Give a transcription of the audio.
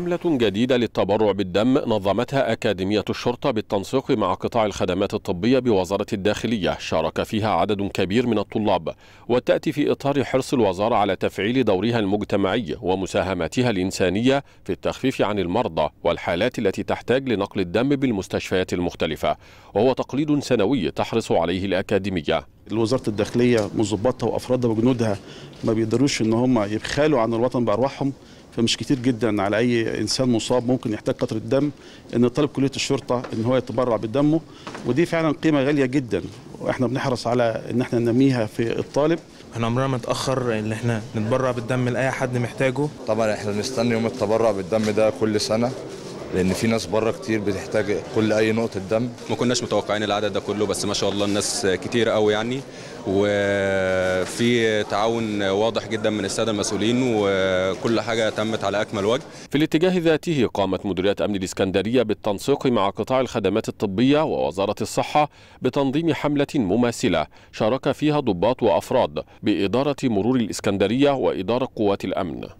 حملة جديدة للتبرع بالدم نظمتها أكاديمية الشرطة بالتنسيق مع قطاع الخدمات الطبية بوزارة الداخلية شارك فيها عدد كبير من الطلاب وتأتي في إطار حرص الوزارة على تفعيل دورها المجتمعي ومساهماتها الإنسانية في التخفيف عن المرضى والحالات التي تحتاج لنقل الدم بالمستشفيات المختلفة وهو تقليد سنوي تحرص عليه الأكاديمية وزاره الداخليه وظباطها وافرادها وجنودها ما بيقدروش ان هم يبخلوا عن الوطن بارواحهم فمش كتير جدا على اي انسان مصاب ممكن يحتاج قطره دم ان طالب كليه الشرطه ان هو يتبرع بدمه ودي فعلا قيمه غاليه جدا واحنا بنحرص على ان احنا ننميها في الطالب احنا عمرنا ما نتاخر ان احنا نتبرع بالدم لاي حد محتاجه طبعا احنا بنستنى يوم التبرع بالدم ده كل سنه لان في ناس بره كتير بتحتاج كل اي نقطه دم ما كناش متوقعين العدد ده كله بس ما شاء الله الناس كتير قوي يعني وفي تعاون واضح جدا من الساده المسؤولين وكل حاجه تمت على اكمل وجه. في الاتجاه ذاته قامت مديريه امن الاسكندريه بالتنسيق مع قطاع الخدمات الطبيه ووزاره الصحه بتنظيم حمله مماثله شارك فيها ضباط وافراد باداره مرور الاسكندريه واداره قوات الامن.